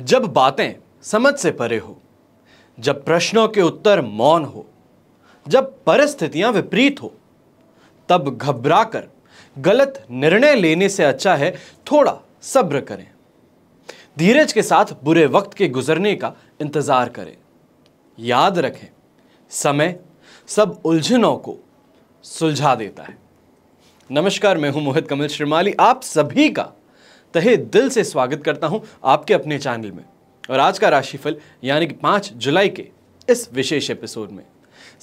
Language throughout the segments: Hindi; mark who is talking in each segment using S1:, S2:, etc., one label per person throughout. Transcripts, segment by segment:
S1: जब बातें समझ से परे हो जब प्रश्नों के उत्तर मौन हो जब परिस्थितियां विपरीत हो तब घबराकर गलत निर्णय लेने से अच्छा है थोड़ा सब्र करें धीरज के साथ बुरे वक्त के गुजरने का इंतज़ार करें याद रखें समय सब उलझनों को सुलझा देता है नमस्कार मैं हूं मोहित कमल श्रीमाली आप सभी का तहे दिल से स्वागत करता हूं आपके अपने चैनल में और आज का राशिफल यानी कि पांच जुलाई के इस विशेष एपिसोड में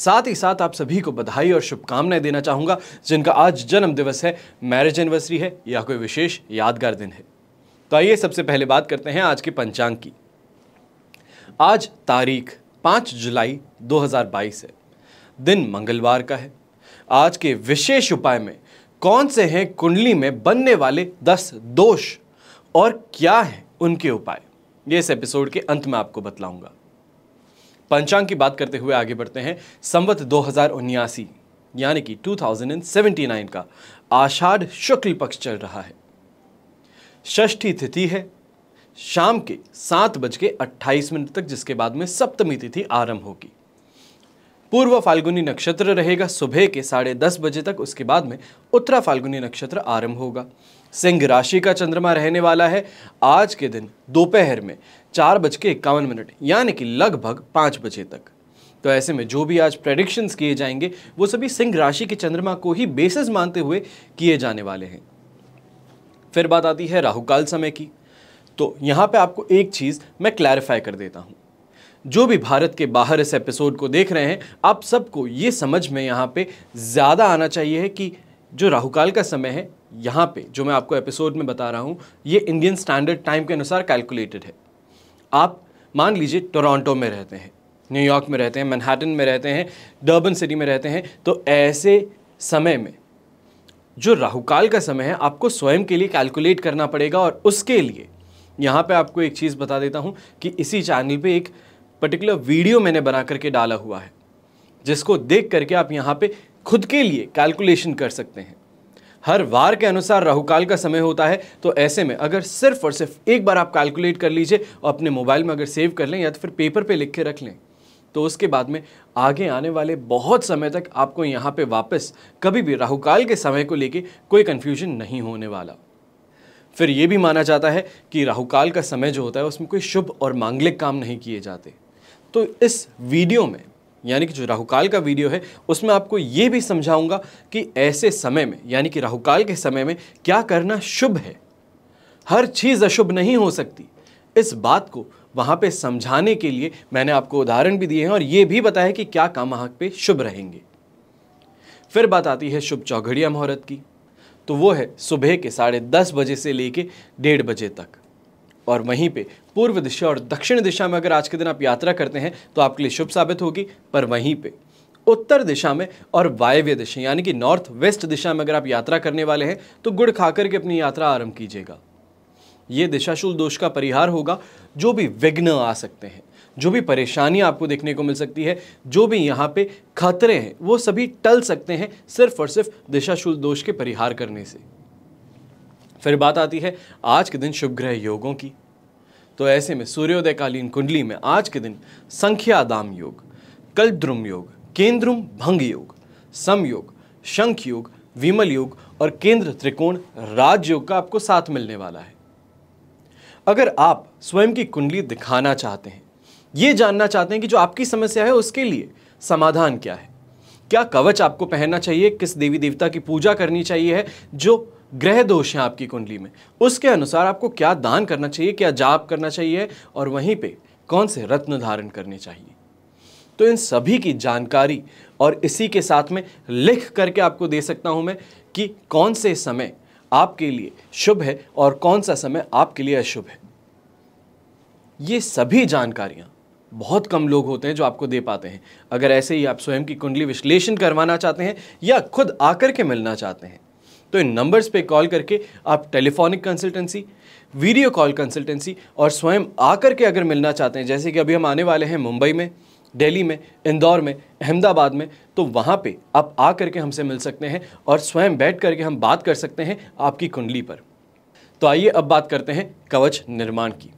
S1: साथ ही साथ आप सभी को बधाई और शुभकामनाएं देना चाहूंगा जिनका आज जन्म दिवस है मैरिज एनिवर्सरी है या कोई विशेष यादगार दिन है तो आइए सबसे पहले बात करते हैं आज के पंचांग की आज तारीख पांच जुलाई 2022 है दिन मंगलवार का है आज के विशेष उपाय में कौन से हैं कुंडली में बनने वाले दस दोष और क्या है उनके उपाय ये इस एपिसोड के अंत में आपको बतलाऊंगा पंचांग की बात करते हुए आगे बढ़ते हैं संवत दो यानी कि 2079 का आषाढ़ शुक्ल पक्ष चल रहा है षष्ठी तिथि है शाम के सात बज के अट्ठाईस मिनट तक जिसके बाद में सप्तमी तिथि आरंभ होगी पूर्व फाल्गुनी नक्षत्र रहेगा सुबह के साढ़े दस बजे तक उसके बाद में उत्तरा फाल्गुनी नक्षत्र आरंभ होगा सिंह राशि का चंद्रमा रहने वाला है आज के दिन दोपहर में चार बज के इक्यावन मिनट यानी कि लगभग पाँच बजे तक तो ऐसे में जो भी आज प्रेडिक्शंस किए जाएंगे वो सभी सिंह राशि के चंद्रमा को ही बेसिस मानते हुए किए जाने वाले हैं फिर बात आती है राहुकाल समय की तो यहाँ पे आपको एक चीज़ मैं क्लैरिफाई कर देता हूँ जो भी भारत के बाहर इस एपिसोड को देख रहे हैं आप सबको ये समझ में यहाँ पे ज़्यादा आना चाहिए कि जो राहुकाल का समय है यहाँ पे जो मैं आपको एपिसोड में बता रहा हूँ ये इंडियन स्टैंडर्ड टाइम के अनुसार कैलकुलेटेड है आप मान लीजिए टोरंटो में रहते हैं न्यूयॉर्क में रहते हैं मैनहाटन में रहते हैं डर्बन सिटी में रहते हैं तो ऐसे समय में जो राहुकाल का समय है आपको स्वयं के लिए कैलकुलेट करना पड़ेगा और उसके लिए यहाँ पे आपको एक चीज़ बता देता हूँ कि इसी चैनल पे एक पर्टिकुलर वीडियो मैंने बना करके डाला हुआ है जिसको देख करके आप यहाँ पे खुद के लिए कैलकुलेशन कर सकते हैं हर वार के अनुसार राहुकाल का समय होता है तो ऐसे में अगर सिर्फ और सिर्फ एक बार आप कैलकुलेट कर लीजिए और अपने मोबाइल में अगर सेव कर लें या तो फिर पेपर पे लिख के रख लें तो उसके बाद में आगे आने वाले बहुत समय तक आपको यहाँ पे वापस कभी भी राहुकाल के समय को लेके कोई कन्फ्यूजन नहीं होने वाला फिर ये भी माना जाता है कि राहुकाल का समय जो होता है उसमें कोई शुभ और मांगलिक काम नहीं किए जाते तो इस वीडियो में यानी कि जो राहुकाल का वीडियो है उसमें आपको ये भी समझाऊंगा कि ऐसे समय में यानी कि राहुकाल के समय में क्या करना शुभ है हर चीज़ अशुभ नहीं हो सकती इस बात को वहाँ पे समझाने के लिए मैंने आपको उदाहरण भी दिए हैं और ये भी बताया कि क्या काम वहाँ पे शुभ रहेंगे फिर बात आती है शुभ चौघड़िया मुहूर्त की तो वो है सुबह के साढ़े दस बजे से लेके डेढ़ बजे तक और वहीं पे पूर्व दिशा और दक्षिण दिशा में अगर आज के दिन आप यात्रा करते हैं तो आपके लिए शुभ साबित होगी पर वहीं पे उत्तर दिशा में और वायव्य दिशा यानी कि नॉर्थ वेस्ट दिशा में अगर आप यात्रा करने वाले हैं तो गुड़ खा करके अपनी यात्रा आरंभ कीजिएगा ये दिशाशूल दोष का परिहार होगा जो भी विघ्न आ सकते हैं जो भी परेशानियां आपको देखने को मिल सकती है जो भी यहाँ पे खतरे हैं वो सभी टल सकते हैं सिर्फ और सिर्फ दिशाशूल दोष के परिहार करने से फिर बात आती है आज के दिन शुभ ग्रह योगों की तो ऐसे में सूर्योदयकालीन कुंडली में आज के दिन संख्या दाम योग कल्द्रुम योग केंद्रुम भंग योग सम योग शंख योग विमल योग और केंद्र त्रिकोण राजयोग का आपको साथ मिलने वाला है अगर आप स्वयं की कुंडली दिखाना चाहते हैं ये जानना चाहते हैं कि जो आपकी समस्या है उसके लिए समाधान क्या है क्या कवच आपको पहनना चाहिए किस देवी देवता की पूजा करनी चाहिए है जो ग्रह दोष हैं आपकी कुंडली में उसके अनुसार आपको क्या दान करना चाहिए क्या जाप करना चाहिए और वहीं पे कौन से रत्न धारण करने चाहिए तो इन सभी की जानकारी और इसी के साथ में लिख करके आपको दे सकता हूं मैं कि कौन से समय आपके लिए शुभ है और कौन सा समय आपके लिए अशुभ है ये सभी जानकारियां बहुत कम लोग होते हैं जो आपको दे पाते हैं अगर ऐसे ही आप स्वयं की कुंडली विश्लेषण करवाना चाहते हैं या खुद आकर के मिलना चाहते हैं तो इन नंबर्स पे कॉल करके आप telephonic consultancy video call consultancy और स्वयं आकर के अगर मिलना चाहते हैं जैसे कि अभी हम आने वाले हैं मुंबई में दिल्ली में इंदौर में अहमदाबाद में तो वहाँ पे आप आ करके हमसे मिल सकते हैं और स्वयं बैठ करके हम बात कर सकते हैं आपकी कुंडली पर तो आइए अब बात करते हैं कवच निर्माण की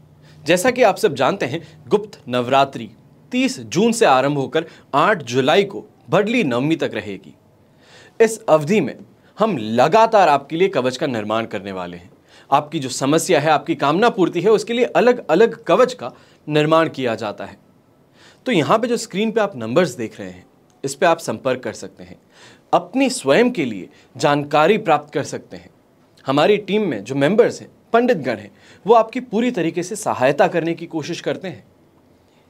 S1: जैसा कि आप सब जानते हैं गुप्त नवरात्रि 30 जून से आरंभ होकर 8 जुलाई को भडली नवमी तक रहेगी इस अवधि में हम लगातार आपके लिए कवच का निर्माण करने वाले हैं आपकी जो समस्या है आपकी कामना पूर्ति है उसके लिए अलग अलग कवच का निर्माण किया जाता है तो यहाँ पे जो स्क्रीन पे आप नंबर्स देख रहे हैं इस पर आप संपर्क कर सकते हैं अपनी स्वयं के लिए जानकारी प्राप्त कर सकते हैं हमारी टीम में जो मेंबर्स हैं पंडितगण हैं वो आपकी पूरी तरीके से सहायता करने की कोशिश करते हैं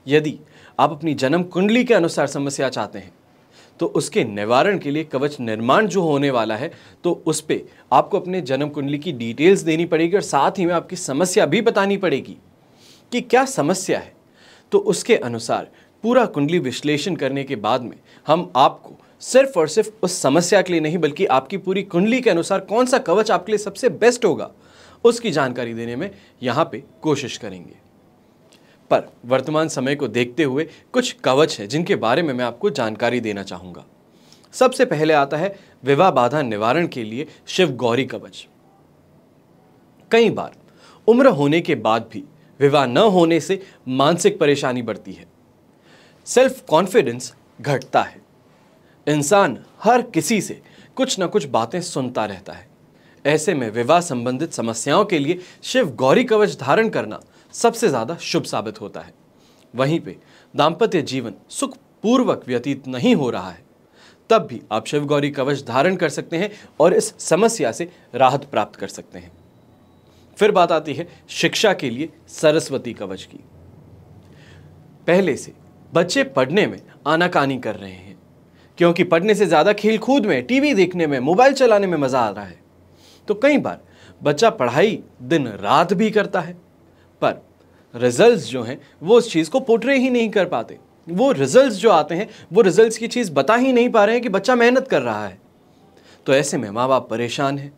S1: यदि आप अपनी जन्म कुंडली के अनुसार समस्या चाहते हैं तो उसके निवारण के लिए कवच निर्माण जो होने वाला है तो उस पर आपको अपने जन्म कुंडली की डिटेल्स देनी पड़ेगी और साथ ही में आपकी समस्या भी बतानी पड़ेगी कि क्या समस्या है तो उसके अनुसार पूरा कुंडली विश्लेषण करने के बाद में हम आपको सिर्फ और सिर्फ उस समस्या के लिए नहीं बल्कि आपकी पूरी कुंडली के अनुसार कौन सा कवच आपके लिए सबसे बेस्ट होगा उसकी जानकारी देने में यहाँ पे कोशिश करेंगे पर वर्तमान समय को देखते हुए कुछ कवच है जिनके बारे में मैं आपको जानकारी देना चाहूँगा सबसे पहले आता है विवाह बाधा निवारण के लिए शिव गौरी कवच कई बार उम्र होने के बाद भी विवाह न होने से मानसिक परेशानी बढ़ती है सेल्फ कॉन्फिडेंस घटता है इंसान हर किसी से कुछ ना कुछ बातें सुनता रहता है ऐसे में विवाह संबंधित समस्याओं के लिए शिव गौरी कवच धारण करना सबसे ज़्यादा शुभ साबित होता है वहीं पे दाम्पत्य जीवन सुखपूर्वक व्यतीत नहीं हो रहा है तब भी आप शिव गौरी कवच धारण कर सकते हैं और इस समस्या से राहत प्राप्त कर सकते हैं फिर बात आती है शिक्षा के लिए सरस्वती कवच की पहले से बच्चे पढ़ने में आनाकानी कर रहे हैं क्योंकि पढ़ने से ज़्यादा खेल कूद में टीवी देखने में मोबाइल चलाने में मज़ा आ रहा है तो कई बार बच्चा पढ़ाई दिन रात भी करता है पर रिजल्ट्स जो हैं वो उस चीज़ को पोट्रे ही नहीं कर पाते वो रिजल्ट्स जो आते हैं वो रिजल्ट्स की चीज़ बता ही नहीं पा रहे हैं कि बच्चा मेहनत कर रहा है तो ऐसे में माँ बाप परेशान हैं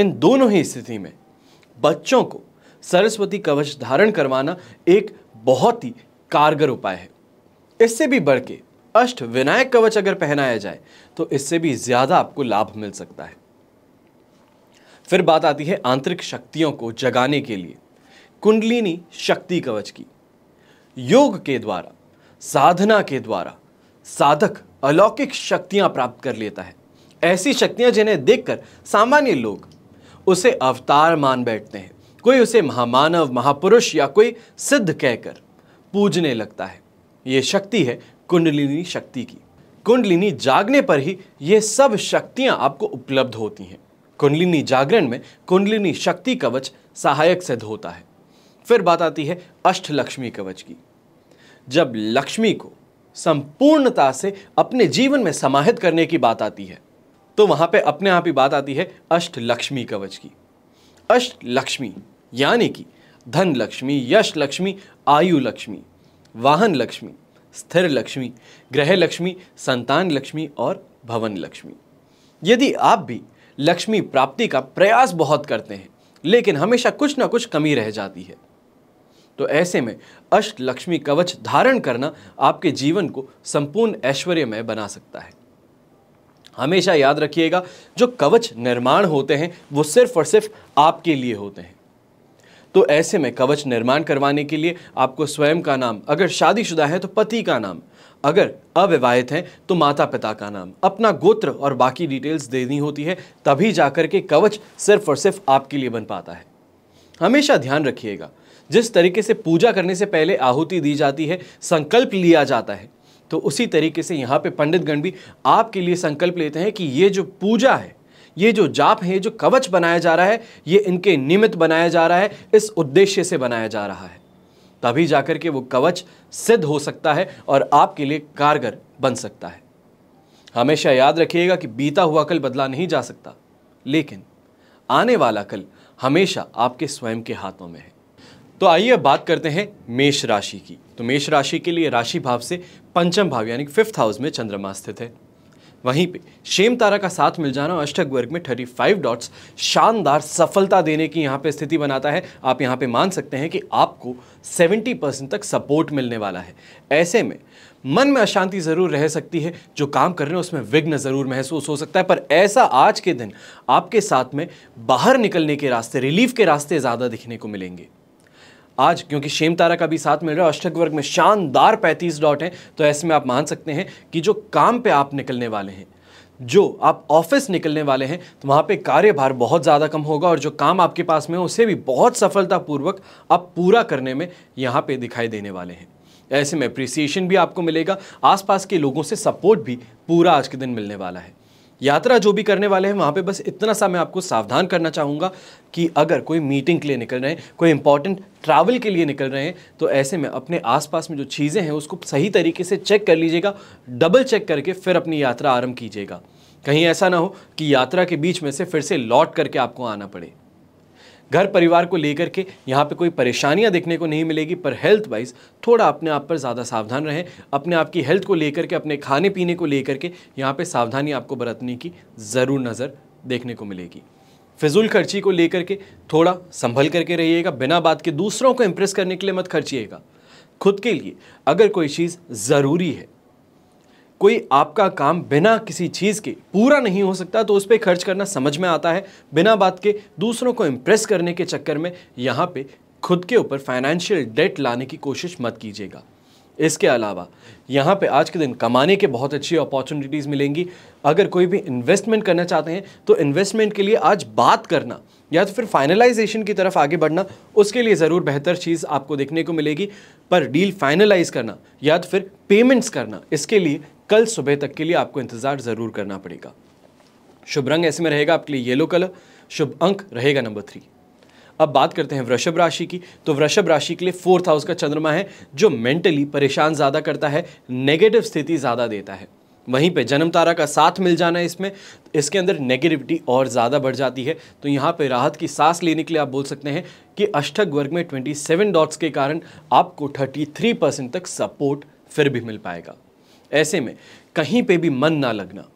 S1: इन दोनों ही स्थिति में बच्चों को सरस्वती कवच धारण करवाना एक बहुत ही कारगर उपाय है इससे भी बढ़ के अष्ट विनायक कवच अगर पहनाया जाए तो इससे भी ज़्यादा आपको लाभ मिल सकता है फिर बात आती है आंतरिक शक्तियों को जगाने के लिए कुंडलिनी शक्ति कवच की योग के द्वारा साधना के द्वारा साधक अलौकिक शक्तियां प्राप्त कर लेता है ऐसी शक्तियां जिन्हें देखकर सामान्य लोग उसे अवतार मान बैठते हैं कोई उसे महामानव महापुरुष या कोई सिद्ध कहकर पूजने लगता है ये शक्ति है कुंडलिनी शक्ति की कुंडलिनी जागने पर ही ये सब शक्तियां आपको उपलब्ध होती हैं कुंडलिनी जागरण में कुंडलिनी शक्ति कवच सहायक सिद्ध होता है फिर बात आती है अष्टलक्ष्मी कवच की जब लक्ष्मी को संपूर्णता से अपने जीवन में समाहित करने की बात आती है तो वहां पे अपने आप ही बात आती है अष्टलक्ष्मी कवच की अष्टलक्ष्मी यानी कि धन लक्ष्मी यश लक्ष्मी आयु लक्ष्मी वाहन लक्ष्मी स्थिर लक्ष्मी ग्रह लक्ष्मी संतान लक्ष्मी और भवन लक्ष्मी यदि आप भी लक्ष्मी प्राप्ति का प्रयास बहुत करते हैं लेकिन हमेशा कुछ ना कुछ कमी रह जाती है तो ऐसे में अष्ट लक्ष्मी कवच धारण करना आपके जीवन को संपूर्ण ऐश्वर्यमय बना सकता है हमेशा याद रखिएगा जो कवच निर्माण होते हैं वो सिर्फ और सिर्फ आपके लिए होते हैं तो ऐसे में कवच निर्माण करवाने के लिए आपको स्वयं का नाम अगर शादीशुदा है तो पति का नाम अगर अविवाहित हैं तो माता पिता का नाम अपना गोत्र और बाकी डिटेल्स देनी होती है तभी जाकर के कवच सिर्फ और सिर्फ आपके लिए बन पाता है हमेशा ध्यान रखिएगा जिस तरीके से पूजा करने से पहले आहुति दी जाती है संकल्प लिया जाता है तो उसी तरीके से यहाँ पे पंडित गण भी आपके लिए संकल्प लेते हैं कि ये जो पूजा है ये जो जाप है ये जो कवच बनाया जा रहा है ये इनके निमित्त बनाया जा रहा है इस उद्देश्य से बनाया जा रहा है तभी जाकर के वो कवच सिद्ध हो सकता है और आपके लिए कारगर बन सकता है हमेशा याद रखिएगा कि बीता हुआ कल बदला नहीं जा सकता लेकिन आने वाला कल हमेशा आपके स्वयं के हाथों में है तो आइए अब बात करते हैं मेष राशि की तो मेष राशि के लिए राशि भाव से पंचम भाव यानी फिफ्थ हाउस में चंद्रमा स्थित है वहीं पे शेम तारा का साथ मिल जाना और अष्टक वर्ग में थर्टी फाइव डॉट्स शानदार सफलता देने की यहाँ पे स्थिति बनाता है आप यहाँ पे मान सकते हैं कि आपको सेवेंटी परसेंट तक सपोर्ट मिलने वाला है ऐसे में मन में अशांति ज़रूर रह सकती है जो काम कर रहे हैं उसमें विघ्न ज़रूर महसूस हो सकता है पर ऐसा आज के दिन आपके साथ में बाहर निकलने के रास्ते रिलीफ के रास्ते ज़्यादा दिखने को मिलेंगे आज क्योंकि शेम तारा का भी साथ मिल रहा है अष्टक वर्ग में शानदार पैंतीस डॉट हैं तो ऐसे में आप मान सकते हैं कि जो काम पे आप निकलने वाले हैं जो आप ऑफिस निकलने वाले हैं तो वहाँ पे कार्यभार बहुत ज़्यादा कम होगा और जो काम आपके पास में हो उसे भी बहुत सफलतापूर्वक आप पूरा करने में यहाँ पर दिखाई देने वाले हैं ऐसे में अप्रिसिएशन भी आपको मिलेगा आसपास के लोगों से सपोर्ट भी पूरा आज के दिन मिलने वाला है यात्रा जो भी करने वाले हैं वहाँ पे बस इतना सा मैं आपको सावधान करना चाहूँगा कि अगर कोई मीटिंग के लिए निकल रहे हैं कोई इंपॉर्टेंट ट्रैवल के लिए निकल रहे हैं तो ऐसे में अपने आसपास में जो चीज़ें हैं उसको सही तरीके से चेक कर लीजिएगा डबल चेक करके फिर अपनी यात्रा आरम्भ कीजिएगा कहीं ऐसा ना हो कि यात्रा के बीच में से फिर से लौट करके आपको आना पड़े घर परिवार को लेकर के यहाँ पे कोई परेशानियाँ देखने को नहीं मिलेगी पर हेल्थ वाइज थोड़ा अपने आप पर ज़्यादा सावधान रहें अपने आप की हेल्थ को लेकर के अपने खाने पीने को लेकर के यहाँ पर सावधानी आपको बरतने की ज़रूर नज़र देखने को मिलेगी फिजूल खर्ची को लेकर के थोड़ा संभल करके रहिएगा बिना बात के दूसरों को इम्प्रेस करने के लिए मत खर्चिएगा खुद के लिए अगर कोई चीज़ ज़रूरी है कोई आपका काम बिना किसी चीज़ के पूरा नहीं हो सकता तो उस पर खर्च करना समझ में आता है बिना बात के दूसरों को इम्प्रेस करने के चक्कर में यहाँ पे खुद के ऊपर फाइनेंशियल डेट लाने की कोशिश मत कीजिएगा इसके अलावा यहाँ पे आज के दिन कमाने के बहुत अच्छी अपॉर्चुनिटीज़ मिलेंगी अगर कोई भी इन्वेस्टमेंट करना चाहते हैं तो इन्वेस्टमेंट के लिए आज बात करना या तो फिर फाइनलाइजेशन की तरफ आगे बढ़ना उसके लिए ज़रूर बेहतर चीज़ आपको देखने को मिलेगी पर डील फाइनलाइज करना या तो फिर पेमेंट्स करना इसके लिए कल सुबह तक के लिए आपको इंतज़ार ज़रूर करना पड़ेगा शुभ रंग ऐसे में रहेगा आपके लिए येलो कलर शुभ अंक रहेगा नंबर थ्री अब बात करते हैं वृषभ राशि की तो वृषभ राशि के लिए फोर्थ हाउस का चंद्रमा है जो मेंटली परेशान ज़्यादा करता है नेगेटिव स्थिति ज़्यादा देता है वहीं पे जन्म तारा का साथ मिल जाना है इसमें इसके अंदर नेगेटिविटी और ज़्यादा बढ़ जाती है तो यहाँ पे राहत की सांस लेने के लिए आप बोल सकते हैं कि अष्टक वर्ग में 27 डॉट्स के कारण आपको 33 परसेंट तक सपोर्ट फिर भी मिल पाएगा ऐसे में कहीं पे भी मन ना लगना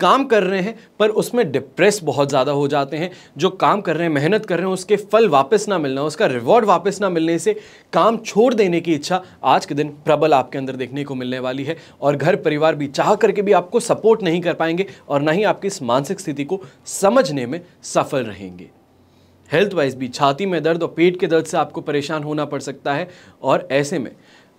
S1: काम कर रहे हैं पर उसमें डिप्रेस बहुत ज़्यादा हो जाते हैं जो काम कर रहे हैं मेहनत कर रहे हैं उसके फल वापस ना मिलना उसका रिवॉर्ड वापस ना मिलने से काम छोड़ देने की इच्छा आज के दिन प्रबल आपके अंदर देखने को मिलने वाली है और घर परिवार भी चाह करके भी आपको सपोर्ट नहीं कर पाएंगे और ना ही आपकी इस मानसिक स्थिति को समझने में सफल रहेंगे हेल्थ वाइज भी छाती में दर्द और पेट के दर्द से आपको परेशान होना पड़ सकता है और ऐसे में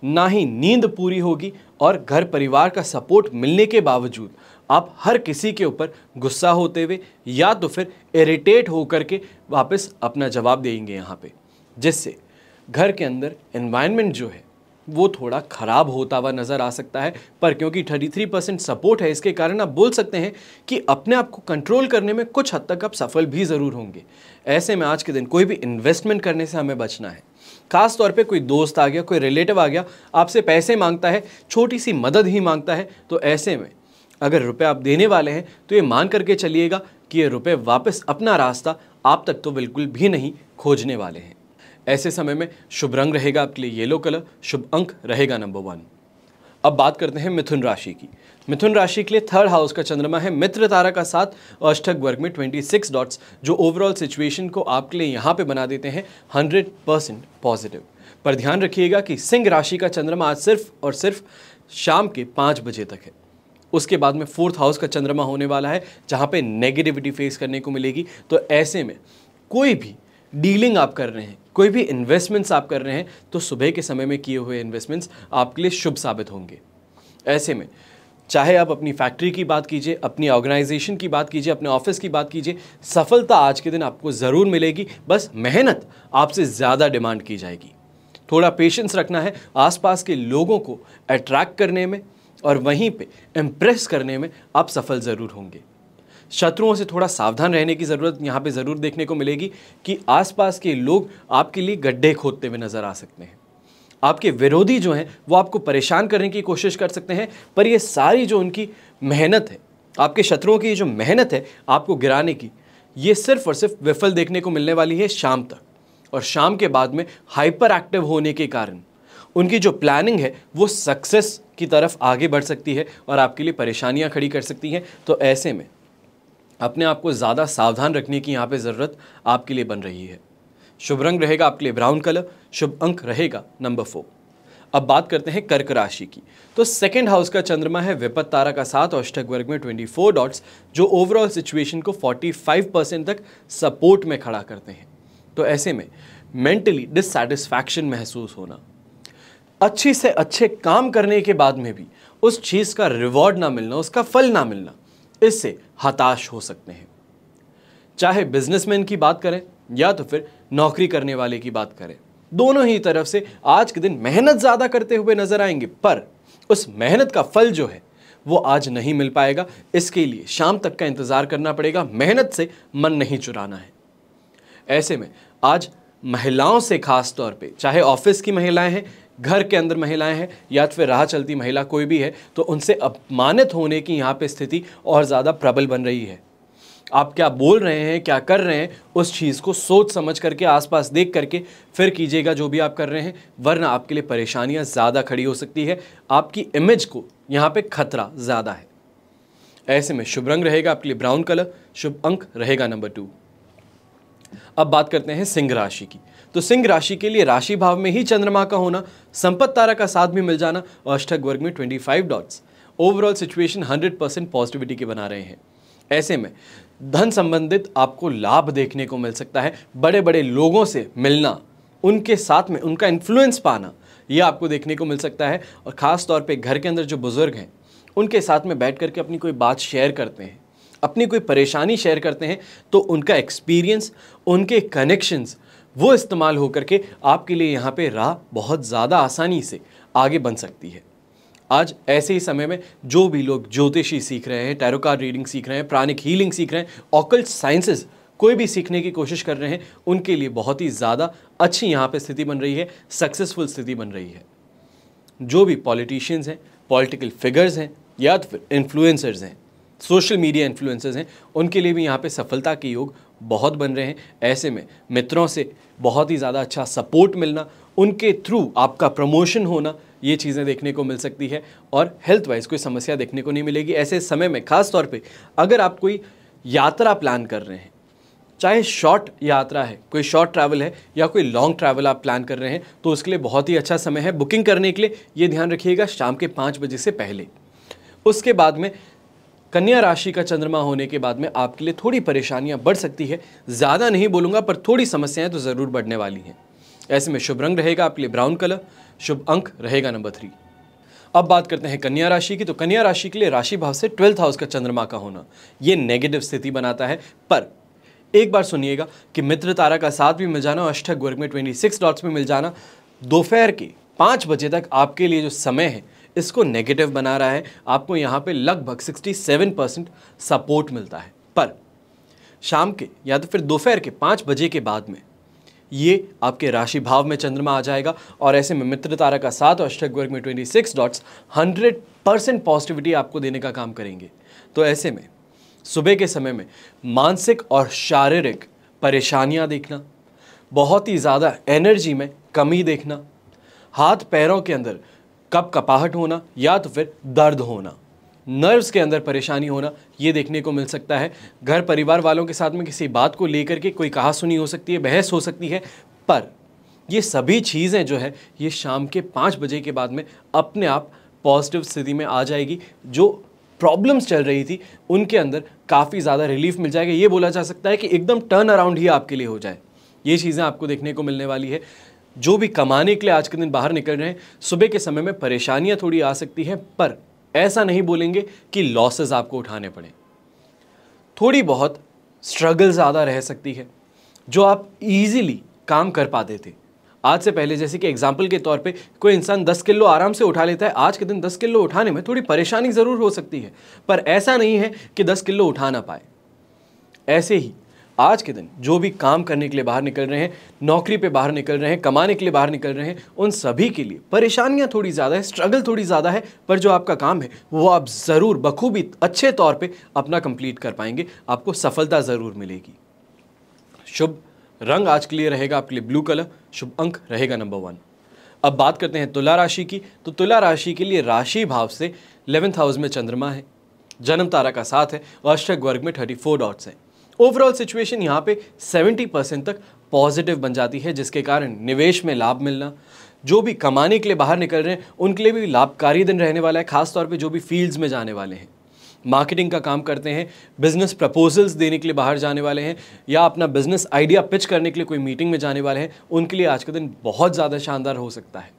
S1: ना ही नींद पूरी होगी और घर परिवार का सपोर्ट मिलने के बावजूद आप हर किसी के ऊपर गुस्सा होते हुए या तो फिर इरिटेट होकर के वापस अपना जवाब देंगे यहाँ पे जिससे घर के अंदर एनवायरनमेंट जो है वो थोड़ा ख़राब होता हुआ नज़र आ सकता है पर क्योंकि 33 परसेंट सपोर्ट है इसके कारण आप बोल सकते हैं कि अपने आप को कंट्रोल करने में कुछ हद तक आप सफल भी ज़रूर होंगे ऐसे में आज के दिन कोई भी इन्वेस्टमेंट करने से हमें बचना है खास तौर पे कोई दोस्त आ गया कोई रिलेटिव आ गया आपसे पैसे मांगता है छोटी सी मदद ही मांगता है तो ऐसे में अगर रुपए आप देने वाले हैं तो ये मान करके चलिएगा कि ये रुपए वापस अपना रास्ता आप तक तो बिल्कुल भी नहीं खोजने वाले हैं ऐसे समय में शुभ रंग रहेगा आपके लिए येलो कलर शुभ अंक रहेगा नंबर वन अब बात करते हैं मिथुन राशि की मिथुन राशि के लिए थर्ड हाउस का चंद्रमा है मित्र तारा का साथ और अष्टक वर्ग में 26 डॉट्स जो ओवरऑल सिचुएशन को आपके लिए यहाँ पे बना देते हैं 100 परसेंट पॉजिटिव पर ध्यान रखिएगा कि सिंह राशि का चंद्रमा आज सिर्फ और सिर्फ शाम के पाँच बजे तक है उसके बाद में फोर्थ हाउस का चंद्रमा होने वाला है जहाँ पे नेगेटिविटी फेस करने को मिलेगी तो ऐसे में कोई भी डीलिंग आप कर रहे हैं कोई भी इन्वेस्टमेंट्स आप कर रहे हैं तो सुबह के समय में किए हुए इन्वेस्टमेंट्स आपके लिए शुभ साबित होंगे ऐसे में चाहे आप अपनी फैक्ट्री की बात कीजिए अपनी ऑर्गेनाइजेशन की बात कीजिए अपने ऑफिस की बात कीजिए सफलता आज के दिन आपको ज़रूर मिलेगी बस मेहनत आपसे ज़्यादा डिमांड की जाएगी थोड़ा पेशेंस रखना है आसपास के लोगों को अट्रैक्ट करने में और वहीं पे इम्प्रेस करने में आप सफल ज़रूर होंगे शत्रुओं से थोड़ा सावधान रहने की ज़रूरत यहाँ पे ज़रूर देखने को मिलेगी कि आसपास के लोग आपके लिए गड्ढे खोदते हुए नज़र आ सकते हैं आपके विरोधी जो हैं वो आपको परेशान करने की कोशिश कर सकते हैं पर ये सारी जो उनकी मेहनत है आपके शत्रुओं की जो मेहनत है आपको गिराने की ये सिर्फ और सिर्फ विफल देखने को मिलने वाली है शाम तक और शाम के बाद में हाइपर एक्टिव होने के कारण उनकी जो प्लानिंग है वो सक्सेस की तरफ आगे बढ़ सकती है और आपके लिए परेशानियां खड़ी कर सकती हैं तो ऐसे में अपने आप को ज़्यादा सावधान रखने की यहाँ पे ज़रूरत आपके लिए बन रही है शुभ रंग रहेगा आपके लिए ब्राउन कलर शुभ अंक रहेगा नंबर फोर अब बात करते हैं कर्क राशि की तो सेकेंड हाउस का चंद्रमा है विपत तारा का साथ और अष्टक वर्ग में 24 डॉट्स जो ओवरऑल सिचुएशन को 45 परसेंट तक सपोर्ट में खड़ा करते हैं तो ऐसे में मेंटली डिससेटिस्फैक्शन महसूस होना अच्छी से अच्छे काम करने के बाद में भी उस चीज़ का रिवॉर्ड ना मिलना उसका फल ना मिलना इससे हताश हो सकते हैं चाहे बिजनेसमैन की बात करें या तो फिर नौकरी करने वाले की बात करें दोनों ही तरफ से आज के दिन मेहनत ज़्यादा करते हुए नजर आएंगे पर उस मेहनत का फल जो है वो आज नहीं मिल पाएगा इसके लिए शाम तक का इंतज़ार करना पड़ेगा मेहनत से मन नहीं चुराना है ऐसे में आज महिलाओं से खास तौर पे चाहे ऑफिस की महिलाएं हैं घर के अंदर महिलाएं हैं या तो फिर राह चलती महिला कोई भी है तो उनसे अपमानित होने की यहाँ पे स्थिति और ज़्यादा प्रबल बन रही है आप क्या बोल रहे हैं क्या कर रहे हैं उस चीज़ को सोच समझ करके आसपास देख करके फिर कीजिएगा जो भी आप कर रहे हैं वरना आपके लिए परेशानियाँ ज़्यादा खड़ी हो सकती है आपकी इमेज को यहाँ पे खतरा ज़्यादा है ऐसे में शुभ रंग रहेगा आपके लिए ब्राउन कलर शुभ अंक रहेगा नंबर टू अब बात करते हैं सिंह राशि की तो सिंह राशि के लिए राशि भाव में ही चंद्रमा का होना संपत तारा का साथ भी मिल जाना और अष्टक वर्ग में 25 dots overall situation 100 percent positivity के बना रहे हैं ऐसे में धन संबंधित आपको लाभ देखने को मिल सकता है बड़े बड़े लोगों से मिलना उनके साथ में उनका इन्फ्लुएंस पाना ये आपको देखने को मिल सकता है और ख़ास तौर पर घर के अंदर जो बुज़ुर्ग हैं उनके साथ में बैठ करके अपनी कोई बात शेयर करते हैं अपनी कोई परेशानी शेयर करते हैं तो उनका एक्सपीरियंस उनके कनेक्शंस वो इस्तेमाल होकर के आपके लिए यहाँ पे राह बहुत ज़्यादा आसानी से आगे बन सकती है आज ऐसे ही समय में जो भी लोग ज्योतिषी सीख रहे हैं टैरोकार रीडिंग सीख रहे हैं प्राणिक हीलिंग सीख रहे हैं ऑकल्ट साइंसेज कोई भी सीखने की कोशिश कर रहे हैं उनके लिए बहुत ही ज़्यादा अच्छी यहाँ पे स्थिति बन रही है सक्सेसफुल स्थिति बन रही है जो भी पॉलिटिशियंस हैं पॉलिटिकल फिगर्स हैं या तो फिर इन्फ्लुएंसर्स हैं सोशल मीडिया इन्फ्लुएंसर्स हैं उनके लिए भी यहाँ पे सफलता के योग बहुत बन रहे हैं ऐसे में मित्रों से बहुत ही ज़्यादा अच्छा सपोर्ट मिलना उनके थ्रू आपका प्रमोशन होना ये चीज़ें देखने को मिल सकती है और हेल्थ वाइज कोई समस्या देखने को नहीं मिलेगी ऐसे समय में ख़ास तौर पे अगर आप कोई यात्रा प्लान कर रहे हैं चाहे शॉर्ट यात्रा है कोई शॉर्ट ट्रैवल है या कोई लॉन्ग ट्रैवल आप प्लान कर रहे हैं तो उसके लिए बहुत ही अच्छा समय है बुकिंग करने के लिए ये ध्यान रखिएगा शाम के पाँच बजे से पहले उसके बाद में कन्या राशि का चंद्रमा होने के बाद में आपके लिए थोड़ी परेशानियां बढ़ सकती है ज़्यादा नहीं बोलूँगा पर थोड़ी समस्याएं तो ज़रूर बढ़ने वाली हैं ऐसे में शुभ रंग रहेगा आपके लिए ब्राउन कलर शुभ अंक रहेगा नंबर थ्री अब बात करते हैं कन्या राशि की तो कन्या राशि के लिए राशि भाव से ट्वेल्थ हाउस का चंद्रमा का होना ये नेगेटिव स्थिति बनाता है पर एक बार सुनिएगा कि मित्र तारा का साथ भी मिल जाना और अष्टक वर्ग में ट्वेंटी सिक्स डॉट्स में मिल जाना दोपहर के पाँच बजे तक आपके लिए जो समय है इसको नेगेटिव बना रहा है आपको यहाँ पे लगभग 67 परसेंट सपोर्ट मिलता है पर शाम के या तो फिर दोपहर के पाँच बजे के बाद में ये आपके राशि भाव में चंद्रमा आ जाएगा और ऐसे में मित्र तारा का साथ और अष्टक वर्ग में twenty six dots hundred percent positivity आपको देने का काम करेंगे तो ऐसे में सुबह के समय में मानसिक और शारीरिक परेशानियाँ देखना बहुत ही ज़्यादा एनर्जी में कमी देखना हाथ पैरों के अंदर कब कपाहट होना या तो फिर दर्द होना नर्व्स के अंदर परेशानी होना ये देखने को मिल सकता है घर परिवार वालों के साथ में किसी बात को लेकर के कोई कहा सुनी हो सकती है बहस हो सकती है पर ये सभी चीज़ें जो है ये शाम के पाँच बजे के बाद में अपने आप पॉजिटिव स्थिति में आ जाएगी जो प्रॉब्लम्स चल रही थी उनके अंदर काफ़ी ज़्यादा रिलीफ मिल जाएगा ये बोला जा सकता है कि एकदम टर्न अराउंड ही आपके लिए हो जाए ये चीज़ें आपको देखने को मिलने वाली है जो भी कमाने के लिए आज के दिन बाहर निकल रहे हैं सुबह के समय में परेशानियां थोड़ी आ सकती हैं पर ऐसा नहीं बोलेंगे कि लॉसेस आपको उठाने पड़े थोड़ी बहुत स्ट्रगल ज़्यादा रह सकती है जो आप इजीली काम कर पाते थे आज से पहले जैसे कि एग्जाम्पल के तौर पे कोई इंसान 10 किलो आराम से उठा लेता है आज के दिन 10 किलो उठाने में थोड़ी परेशानी ज़रूर हो सकती है पर ऐसा नहीं है कि 10 किलो उठा ना पाए ऐसे ही आज के दिन जो भी काम करने के लिए बाहर निकल रहे हैं नौकरी पे बाहर निकल रहे हैं कमाने के लिए बाहर निकल रहे हैं उन सभी के लिए परेशानियां थोड़ी ज़्यादा है स्ट्रगल थोड़ी ज़्यादा है पर जो आपका काम है वो आप ज़रूर बखूबी अच्छे तौर पर अपना कंप्लीट कर पाएंगे आपको सफलता ज़रूर मिलेगी शुभ रंग आज के लिए रहेगा आपके लिए ब्लू कलर शुभ अंक रहेगा नंबर वन अब बात करते हैं तुला राशि की तो तुला राशि के लिए राशि भाव से इलेवेंथ हाउस में चंद्रमा है जन्म तारा का साथ है और अष्टक वर्ग में थर्टी फोर डॉट्स हैं ओवरऑल सिचुएशन यहाँ पे 70 परसेंट तक पॉजिटिव बन जाती है जिसके कारण निवेश में लाभ मिलना जो भी कमाने के लिए बाहर निकल रहे हैं उनके लिए भी लाभकारी दिन रहने वाला है खासतौर पर जो भी फील्ड्स में जाने वाले हैं मार्केटिंग का काम करते हैं बिजनेस प्रपोजल्स देने के लिए बाहर जाने वाले हैं या अपना बिजनेस आइडिया पिच करने के लिए कोई मीटिंग में जाने वाले हैं उनके लिए आज का दिन बहुत ज़्यादा शानदार हो सकता है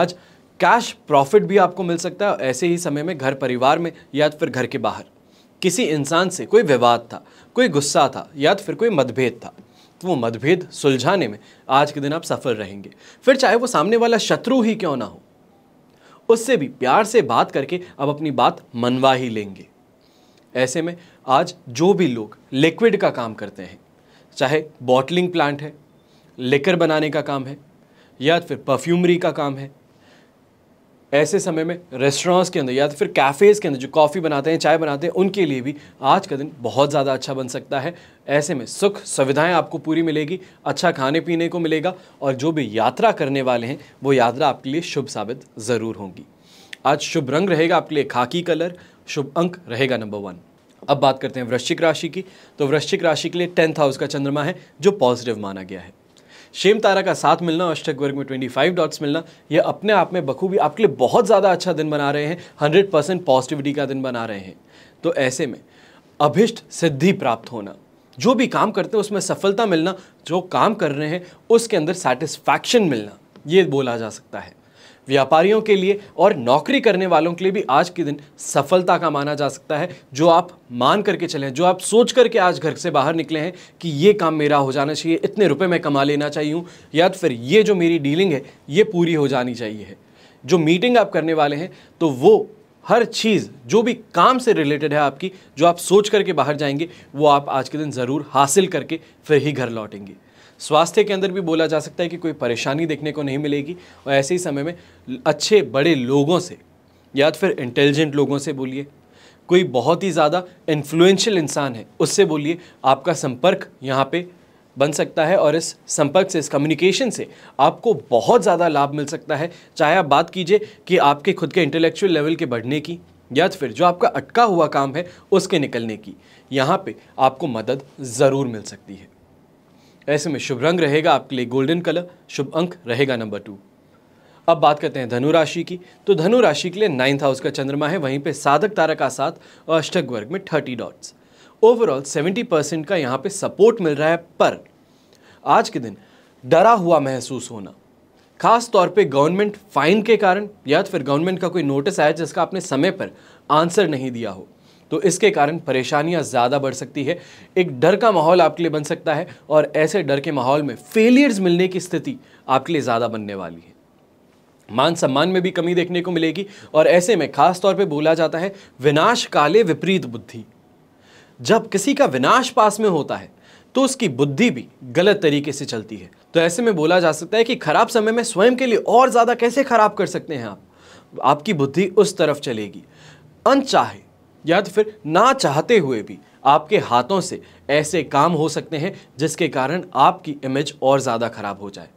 S1: आज कैश प्रॉफिट भी आपको मिल सकता है ऐसे ही समय में घर परिवार में या फिर घर के बाहर किसी इंसान से कोई विवाद था कोई गुस्सा था या तो फिर कोई मतभेद था तो वो मतभेद सुलझाने में आज के दिन आप सफल रहेंगे फिर चाहे वो सामने वाला शत्रु ही क्यों ना हो उससे भी प्यार से बात करके अब अपनी बात मनवा ही लेंगे ऐसे में आज जो भी लोग लिक्विड का काम करते हैं चाहे बॉटलिंग प्लांट है लेकर बनाने का काम है या फिर परफ्यूमरी का काम है ऐसे समय में रेस्टोरेंट्स के अंदर या तो फिर कैफ़ेज़ के अंदर जो कॉफ़ी बनाते हैं चाय बनाते हैं उनके लिए भी आज का दिन बहुत ज़्यादा अच्छा बन सकता है ऐसे में सुख सुविधाएं आपको पूरी मिलेगी अच्छा खाने पीने को मिलेगा और जो भी यात्रा करने वाले हैं वो यात्रा आपके लिए शुभ साबित ज़रूर होंगी आज शुभ रंग रहेगा आपके लिए खाकी कलर शुभ अंक रहेगा नंबर वन अब बात करते हैं वृश्चिक राशि की तो वृश्चिक राशि के लिए टेंथ हाउस का चंद्रमा है जो पॉजिटिव माना गया है शेम तारा का साथ मिलना और अष्टक वर्ग में ट्वेंटी फाइव डॉट्स मिलना यह अपने आप में बखूबी आपके लिए बहुत ज़्यादा अच्छा दिन बना रहे हैं हंड्रेड परसेंट पॉजिटिविटी का दिन बना रहे हैं तो ऐसे में अभिष्ट सिद्धि प्राप्त होना जो भी काम करते हैं उसमें सफलता मिलना जो काम कर रहे हैं उसके अंदर सेटिस्फैक्शन मिलना ये बोला जा सकता है व्यापारियों के लिए और नौकरी करने वालों के लिए भी आज के दिन सफलता का माना जा सकता है जो आप मान करके चलें जो आप सोच करके आज घर से बाहर निकले हैं कि ये काम मेरा हो जाना चाहिए इतने रुपए मैं कमा लेना चाहिए हूँ या तो फिर ये जो मेरी डीलिंग है ये पूरी हो जानी चाहिए जो मीटिंग आप करने वाले हैं तो वो हर चीज़ जो भी काम से रिलेटेड है आपकी जो आप सोच करके बाहर जाएंगे वो आप आज के दिन ज़रूर हासिल करके फिर ही घर लौटेंगे स्वास्थ्य के अंदर भी बोला जा सकता है कि कोई परेशानी देखने को नहीं मिलेगी और ऐसे ही समय में अच्छे बड़े लोगों से या तो फिर इंटेलिजेंट लोगों से बोलिए कोई बहुत ही ज़्यादा इन्फ्लुएंशियल इंसान है उससे बोलिए आपका संपर्क यहाँ पे बन सकता है और इस संपर्क से इस कम्युनिकेशन से आपको बहुत ज़्यादा लाभ मिल सकता है चाहे आप बात कीजिए कि आपके खुद के इंटेलेक्चुअल लेवल के बढ़ने की या तो फिर जो आपका अटका हुआ काम है उसके निकलने की यहाँ पे आपको मदद ज़रूर मिल सकती है ऐसे में शुभ रंग रहेगा आपके लिए गोल्डन कलर शुभ अंक रहेगा नंबर टू अब बात करते हैं धनु राशि की तो धनु राशि के लिए नाइन्थ हाउस का चंद्रमा है वहीं पे साधक तारा का साथ और अष्टक वर्ग में thirty dots overall seventy percent का यहाँ पे सपोर्ट मिल रहा है पर आज के दिन डरा हुआ महसूस होना खास तौर पे गवर्नमेंट फाइन के कारण या तो फिर गवर्नमेंट का कोई नोटिस आया जिसका आपने समय पर आंसर नहीं दिया हो तो इसके कारण परेशानियां ज़्यादा बढ़ सकती है एक डर का माहौल आपके लिए बन सकता है और ऐसे डर के माहौल में फेलियर्स मिलने की स्थिति आपके लिए ज़्यादा बनने वाली है मान सम्मान में भी कमी देखने को मिलेगी और ऐसे में खास तौर पे बोला जाता है विनाश काले विपरीत बुद्धि जब किसी का विनाश पास में होता है तो उसकी बुद्धि भी गलत तरीके से चलती है तो ऐसे में बोला जा सकता है कि खराब समय में स्वयं के लिए और ज़्यादा कैसे खराब कर सकते हैं आप आपकी बुद्धि उस तरफ चलेगी अनचाहे या तो फिर ना चाहते हुए भी आपके हाथों से ऐसे काम हो सकते हैं जिसके कारण आपकी इमेज और ज़्यादा ख़राब हो जाए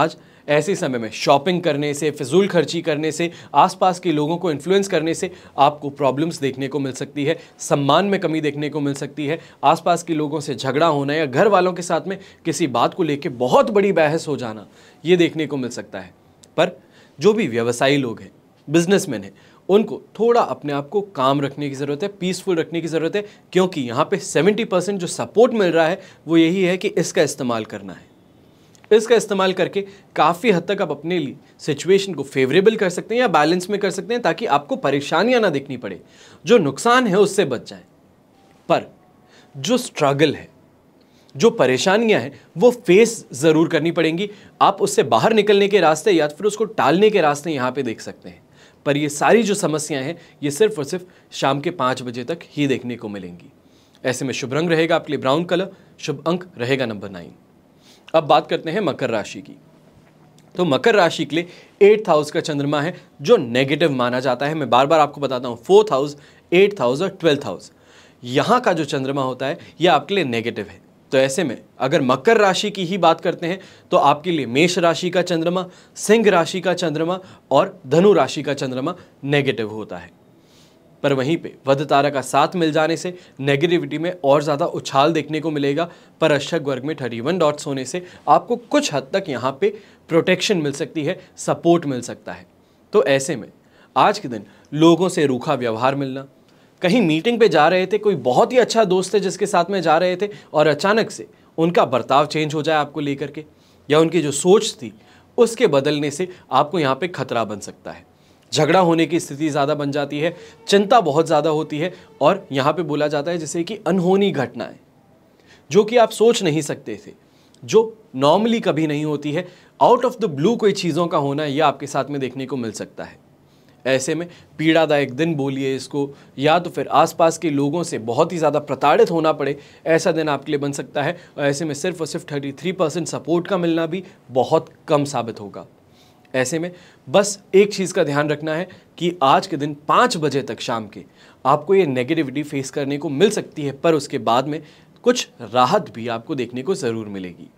S1: आज ऐसे समय में शॉपिंग करने से फिजूल खर्ची करने से आसपास के लोगों को इन्फ्लुएंस करने से आपको प्रॉब्लम्स देखने को मिल सकती है सम्मान में कमी देखने को मिल सकती है आसपास के लोगों से झगड़ा होना या घर वालों के साथ में किसी बात को लेकर बहुत बड़ी बहस हो जाना ये देखने को मिल सकता है पर जो भी व्यवसायी लोग हैं बिजनेसमैन हैं उनको थोड़ा अपने आप को काम रखने की ज़रूरत है पीसफुल रखने की ज़रूरत है क्योंकि यहाँ पे 70 परसेंट जो सपोर्ट मिल रहा है वो यही है कि इसका इस्तेमाल करना है इसका इस्तेमाल करके काफ़ी हद तक आप अपने लिए सिचुएशन को फेवरेबल कर सकते हैं या बैलेंस में कर सकते हैं ताकि आपको परेशानियाँ ना दिखनी पड़े जो नुकसान है उससे बच जाए पर जो स्ट्रगल है जो परेशानियां हैं वो फेस ज़रूर करनी पड़ेंगी आप उससे बाहर निकलने के रास्ते या फिर उसको टालने के रास्ते यहाँ पे देख सकते हैं पर ये सारी जो समस्याएं हैं ये सिर्फ और सिर्फ शाम के पाँच बजे तक ही देखने को मिलेंगी ऐसे में शुभ रंग रहेगा आपके लिए ब्राउन कलर शुभ अंक रहेगा नंबर नाइन अब बात करते हैं मकर राशि की तो मकर राशि के लिए एट्थ हाउस का चंद्रमा है जो नेगेटिव माना जाता है मैं बार बार आपको बताता हूँ फोर्थ हाउस एट्थ हाउस और ट्वेल्थ हाउस यहाँ का जो चंद्रमा होता है यह आपके लिए नेगेटिव है तो ऐसे में अगर मकर राशि की ही बात करते हैं तो आपके लिए मेष राशि का चंद्रमा सिंह राशि का चंद्रमा और धनु राशि का चंद्रमा नेगेटिव होता है पर वहीं पे वध तारा का साथ मिल जाने से नेगेटिविटी में और ज़्यादा उछाल देखने को मिलेगा पर अशक वर्ग में थर्टी वन डॉट्स होने से आपको कुछ हद तक यहाँ पे प्रोटेक्शन मिल सकती है सपोर्ट मिल सकता है तो ऐसे में आज के दिन लोगों से रूखा व्यवहार मिलना कहीं मीटिंग पे जा रहे थे कोई बहुत ही अच्छा दोस्त है जिसके साथ में जा रहे थे और अचानक से उनका बर्ताव चेंज हो जाए आपको लेकर के या उनकी जो सोच थी उसके बदलने से आपको यहाँ पे खतरा बन सकता है झगड़ा होने की स्थिति ज़्यादा बन जाती है चिंता बहुत ज़्यादा होती है और यहाँ पे बोला जाता है जैसे कि अनहोनी घटनाएं जो कि आप सोच नहीं सकते थे जो नॉर्मली कभी नहीं होती है आउट ऑफ द ब्लू कोई चीज़ों का होना यह आपके साथ में देखने को मिल सकता है ऐसे में पीड़ादायक दिन बोलिए इसको या तो फिर आसपास के लोगों से बहुत ही ज़्यादा प्रताड़ित होना पड़े ऐसा दिन आपके लिए बन सकता है और ऐसे में सिर्फ और सिर्फ थर्टी थ्री परसेंट सपोर्ट का मिलना भी बहुत कम साबित होगा ऐसे में बस एक चीज़ का ध्यान रखना है कि आज के दिन पाँच बजे तक शाम के आपको ये नेगेटिविटी फेस करने को मिल सकती है पर उसके बाद में कुछ राहत भी आपको देखने को ज़रूर मिलेगी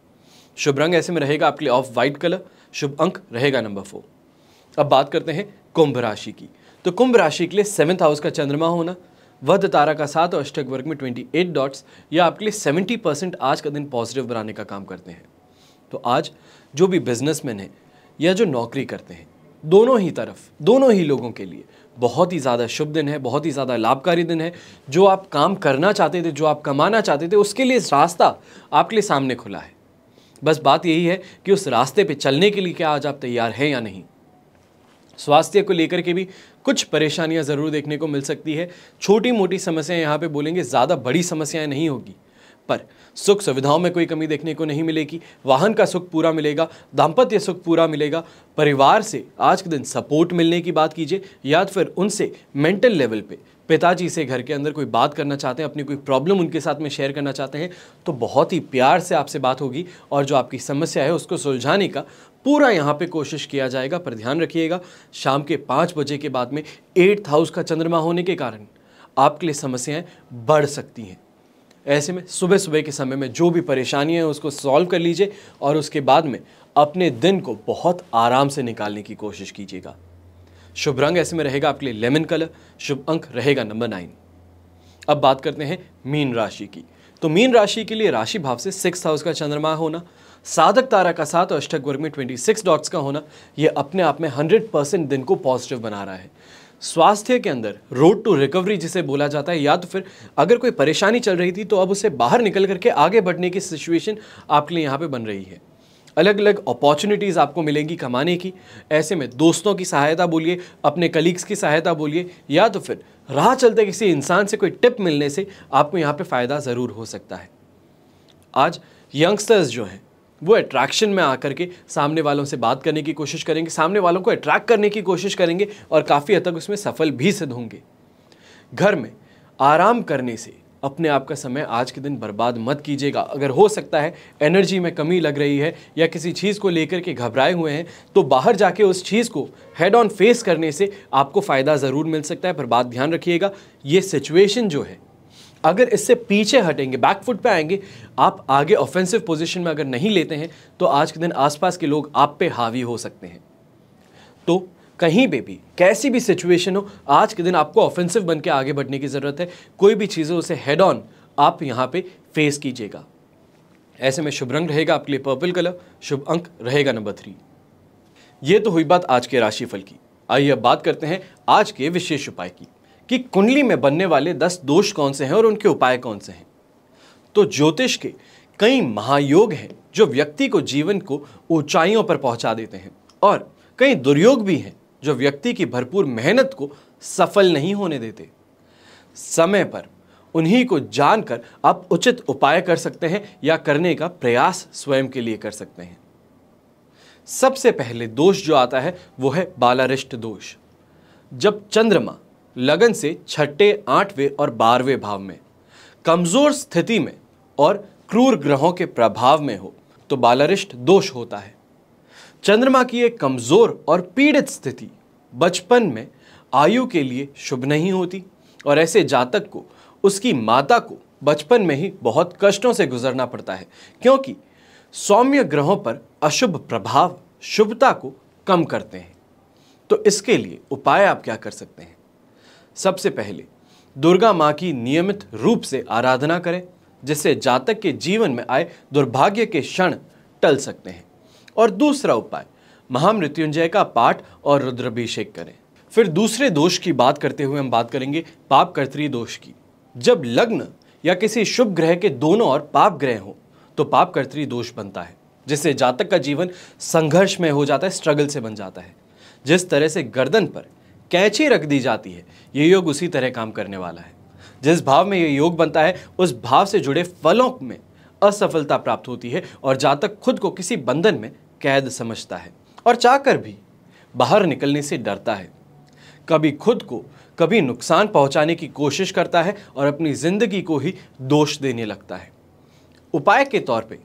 S1: शुभ रंग ऐसे में रहेगा आपके लिए ऑफ वाइट कलर शुभ अंक रहेगा नंबर फोर अब बात करते हैं कुंभ राशि की तो कुंभ राशि के लिए सेवन्थ हाउस का चंद्रमा होना वध तारा का साथ और अष्टक वर्ग में ट्वेंटी एट डॉट्स या आपके लिए सेवेंटी परसेंट आज का दिन पॉजिटिव बनाने का काम करते हैं तो आज जो भी बिजनेसमैन है या जो नौकरी करते हैं दोनों ही तरफ दोनों ही लोगों के लिए बहुत ही ज़्यादा शुभ दिन है बहुत ही ज़्यादा लाभकारी दिन है जो आप काम करना चाहते थे जो आप कमाना चाहते थे उसके लिए रास्ता आपके लिए सामने खुला है बस बात यही है कि उस रास्ते पे चलने के लिए क्या आज आप तैयार हैं या नहीं स्वास्थ्य को लेकर के भी कुछ परेशानियां ज़रूर देखने को मिल सकती है छोटी मोटी समस्याएं यहाँ पे बोलेंगे ज़्यादा बड़ी समस्याएं नहीं होगी पर सुख सुविधाओं में कोई कमी देखने को नहीं मिलेगी वाहन का सुख पूरा मिलेगा दाम्पत्य सुख पूरा मिलेगा परिवार से आज के दिन सपोर्ट मिलने की बात कीजिए या तो फिर उनसे मेंटल लेवल पर पिताजी से घर के अंदर कोई बात करना चाहते हैं अपनी कोई प्रॉब्लम उनके साथ में शेयर करना चाहते हैं तो बहुत ही प्यार से आपसे बात होगी और जो आपकी समस्या है उसको सुलझाने का पूरा यहाँ पे कोशिश किया जाएगा पर ध्यान रखिएगा शाम के पाँच बजे के बाद में एट्थ हाउस का चंद्रमा होने के कारण आपके लिए समस्याएँ बढ़ सकती हैं ऐसे में सुबह सुबह के समय में जो भी परेशानियाँ हैं उसको सॉल्व कर लीजिए और उसके बाद में अपने दिन को बहुत आराम से निकालने की कोशिश कीजिएगा शुभ रंग ऐसे में रहेगा आपके लिए लेमन कलर शुभ अंक रहेगा नंबर नाइन अब बात करते हैं मीन राशि की तो मीन राशि के लिए राशि भाव से सिक्स हाउस का चंद्रमा होना साधक तारा का साथ और अष्टक वर्ग में ट्वेंटी सिक्स डॉट्स का होना यह अपने आप में हंड्रेड परसेंट दिन को पॉजिटिव बना रहा है स्वास्थ्य के अंदर रोड टू रिकवरी जिसे बोला जाता है या तो फिर अगर कोई परेशानी चल रही थी तो अब उसे बाहर निकल करके आगे बढ़ने की सिचुएशन आपके लिए यहाँ पे बन रही है अलग अलग अपॉर्चुनिटीज़ आपको मिलेंगी कमाने की ऐसे में दोस्तों की सहायता बोलिए अपने कलीग्स की सहायता बोलिए या तो फिर राह चलते किसी इंसान से कोई टिप मिलने से आपको यहाँ पे फ़ायदा ज़रूर हो सकता है आज यंगस्टर्स जो हैं वो अट्रैक्शन में आकर के सामने वालों से बात करने की कोशिश करेंगे सामने वालों को अट्रैक्ट करने की कोशिश करेंगे और काफ़ी हद तक उसमें सफल भी सिद्ध होंगे घर में आराम करने से अपने आप का समय आज के दिन बर्बाद मत कीजिएगा अगर हो सकता है एनर्जी में कमी लग रही है या किसी चीज़ को लेकर के घबराए हुए हैं तो बाहर जाके उस चीज़ को हेड ऑन फेस करने से आपको फ़ायदा ज़रूर मिल सकता है पर बात ध्यान रखिएगा ये सिचुएशन जो है अगर इससे पीछे हटेंगे बैकफुट पे आएंगे आप आगे ऑफेंसिव पोजीशन में अगर नहीं लेते हैं तो आज के दिन आसपास के लोग आप पे हावी हो सकते हैं तो कहीं पर भी कैसी भी सिचुएशन हो आज के दिन आपको ऑफेंसिव बन के आगे बढ़ने की ज़रूरत है कोई भी चीज़ हो उसे हेड ऑन आप यहाँ पे फेस कीजिएगा ऐसे में शुभ रंग रहेगा आपके लिए पर्पल कलर शुभ अंक रहेगा नंबर थ्री ये तो हुई बात आज के राशिफल की आइए अब बात करते हैं आज के विशेष उपाय की कि कुंडली में बनने वाले दस दोष कौन से हैं और उनके उपाय कौन से हैं तो ज्योतिष के कई महायोग हैं जो व्यक्ति को जीवन को ऊंचाइयों पर पहुंचा देते हैं और कई दुर्योग भी हैं जो व्यक्ति की भरपूर मेहनत को सफल नहीं होने देते समय पर उन्हीं को जानकर आप उचित उपाय कर सकते हैं या करने का प्रयास स्वयं के लिए कर सकते हैं सबसे पहले दोष जो आता है वो है बालारिष्ट दोष जब चंद्रमा लगन से छठे आठवें और बारहवें भाव में कमज़ोर स्थिति में और क्रूर ग्रहों के प्रभाव में हो तो बालारिष्ट दोष होता है चंद्रमा की एक कमज़ोर और पीड़ित स्थिति बचपन में आयु के लिए शुभ नहीं होती और ऐसे जातक को उसकी माता को बचपन में ही बहुत कष्टों से गुजरना पड़ता है क्योंकि सौम्य ग्रहों पर अशुभ प्रभाव शुभता को कम करते हैं तो इसके लिए उपाय आप क्या कर सकते हैं सबसे पहले दुर्गा माँ की नियमित रूप से आराधना करें जिससे जातक के जीवन में आए दुर्भाग्य के क्षण टल सकते हैं और दूसरा उपाय महामृत्युंजय का पाठ और रुद्राभिषेक करें फिर दूसरे दोष की बात करते हुए हम बात करेंगे पाप कर्तरी दोष की जब लग्न या किसी शुभ ग्रह के दोनों और पाप ग्रह हो तो पाप कर्तरी दोष बनता है जिससे जातक का जीवन संघर्ष में हो जाता है स्ट्रगल से बन जाता है जिस तरह से गर्दन पर कैंची रख दी जाती है ये योग उसी तरह काम करने वाला है जिस भाव में ये योग बनता है उस भाव से जुड़े फलों में असफलता प्राप्त होती है और जातक खुद को किसी बंधन में कैद समझता है और चाहकर भी बाहर निकलने से डरता है कभी खुद को कभी नुकसान पहुंचाने की कोशिश करता है और अपनी ज़िंदगी को ही दोष देने लगता है उपाय के तौर पे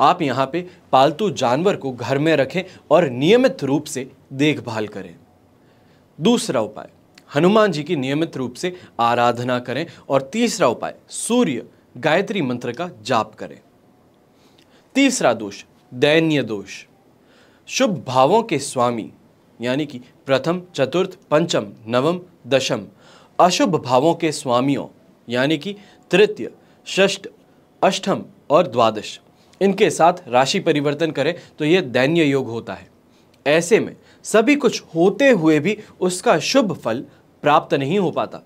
S1: आप यहाँ पे पालतू जानवर को घर में रखें और नियमित रूप से देखभाल करें दूसरा उपाय हनुमान जी की नियमित रूप से आराधना करें और तीसरा उपाय सूर्य गायत्री मंत्र का जाप करें तीसरा दोष दैन्य दोष शुभ भावों के स्वामी यानी कि प्रथम चतुर्थ पंचम नवम दशम अशुभ भावों के स्वामियों यानी कि तृतीय षष्ठ अष्टम और द्वादश इनके साथ राशि परिवर्तन करें तो यह दैन्य योग होता है ऐसे में सभी कुछ होते हुए भी उसका शुभ फल प्राप्त नहीं हो पाता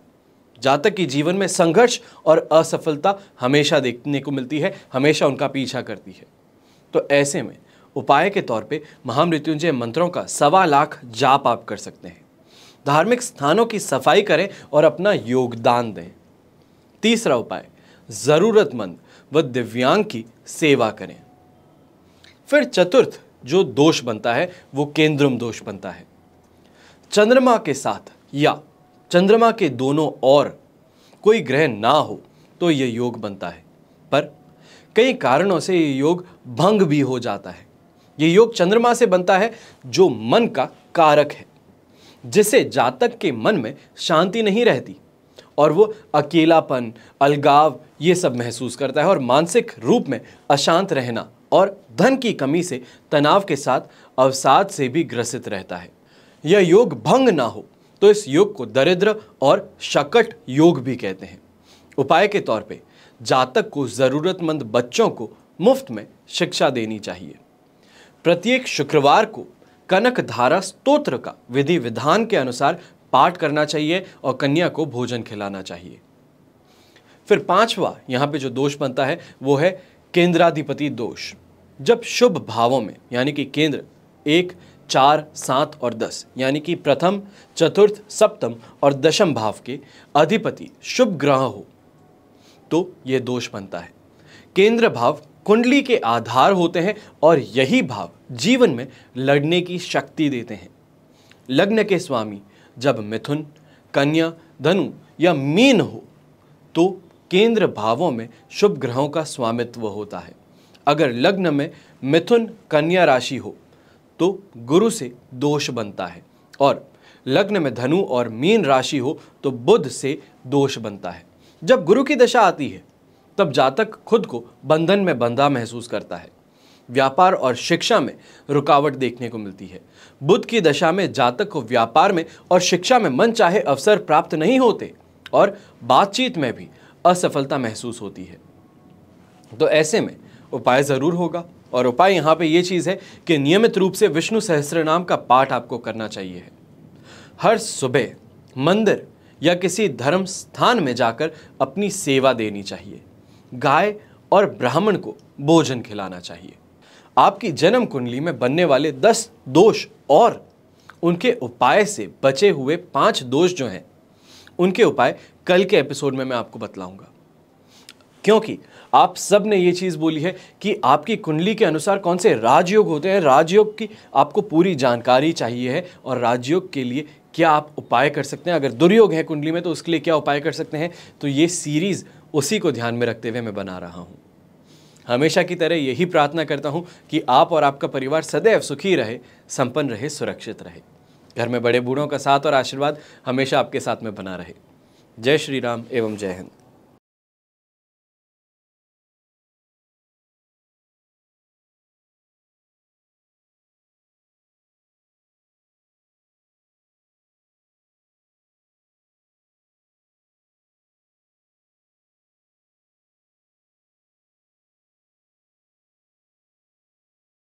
S1: जातक के जीवन में संघर्ष और असफलता हमेशा देखने को मिलती है हमेशा उनका पीछा करती है तो ऐसे में उपाय के तौर पे महामृत्युंजय मंत्रों का सवा लाख जाप आप कर सकते हैं धार्मिक स्थानों की सफाई करें और अपना योगदान दें तीसरा उपाय ज़रूरतमंद व दिव्यांग की सेवा करें फिर चतुर्थ जो दोष बनता है वो केंद्रम दोष बनता है चंद्रमा के साथ या चंद्रमा के दोनों ओर कोई ग्रह ना हो तो यह योग बनता है पर कई कारणों से ये योग भंग भी हो जाता है यह योग चंद्रमा से बनता है जो मन का कारक है जिससे जातक के मन में शांति नहीं रहती और वो अकेलापन अलगाव ये सब महसूस करता है और मानसिक रूप में अशांत रहना और धन की कमी से तनाव के साथ अवसाद से भी ग्रसित रहता है यह योग भंग ना हो तो इस योग को दरिद्र और शकट योग भी कहते हैं उपाय के तौर पे जातक को ज़रूरतमंद बच्चों को मुफ्त में शिक्षा देनी चाहिए प्रत्येक शुक्रवार को कनक धारा स्तोत्र का विधि विधान के अनुसार पाठ करना चाहिए और कन्या को भोजन खिलाना चाहिए फिर पांचवा यहाँ पे जो दोष बनता है वो है केंद्राधिपति दोष जब शुभ भावों में यानी कि केंद्र एक चार सात और दस यानी कि प्रथम चतुर्थ सप्तम और दशम भाव के अधिपति शुभ ग्रह हो तो ये दोष बनता है केंद्र भाव कुंडली के आधार होते हैं और यही भाव जीवन में लड़ने की शक्ति देते हैं लग्न के स्वामी जब मिथुन कन्या धनु या मीन हो तो केंद्र भावों में शुभ ग्रहों का स्वामित्व होता है अगर लग्न में मिथुन कन्या राशि हो तो गुरु से दोष बनता है और लग्न में धनु और मीन राशि हो तो बुध से दोष बनता है जब गुरु की दशा आती है तब जातक खुद को बंधन में बंधा महसूस करता है व्यापार और शिक्षा में रुकावट देखने को मिलती है बुद्ध की दशा में जातक को व्यापार में और शिक्षा में मन चाहे अवसर प्राप्त नहीं होते और बातचीत में भी असफलता महसूस होती है तो ऐसे में उपाय ज़रूर होगा और उपाय यहां पे ये चीज़ है कि नियमित रूप से विष्णु सहस्रनाम का पाठ आपको करना चाहिए हर सुबह मंदिर या किसी धर्म स्थान में जाकर अपनी सेवा देनी चाहिए गाय और ब्राह्मण को भोजन खिलाना चाहिए आपकी जन्म कुंडली में बनने वाले दस दोष और उनके उपाय से बचे हुए पांच दोष जो हैं उनके उपाय कल के एपिसोड में मैं आपको बतलाऊंगा क्योंकि आप सब ने ये चीज़ बोली है कि आपकी कुंडली के अनुसार कौन से राजयोग होते हैं राजयोग की आपको पूरी जानकारी चाहिए है और राजयोग के लिए क्या आप उपाय कर सकते हैं अगर दुर्योग है कुंडली में तो उसके लिए क्या उपाय कर सकते हैं तो ये सीरीज़ उसी को ध्यान में रखते हुए मैं बना रहा हूँ हमेशा की तरह यही प्रार्थना करता हूँ कि आप और आपका परिवार सदैव सुखी रहे संपन्न रहे सुरक्षित रहे घर में बड़े बूढ़ों का साथ और आशीर्वाद हमेशा आपके साथ में बना रहे जय श्री राम एवं जय हिंद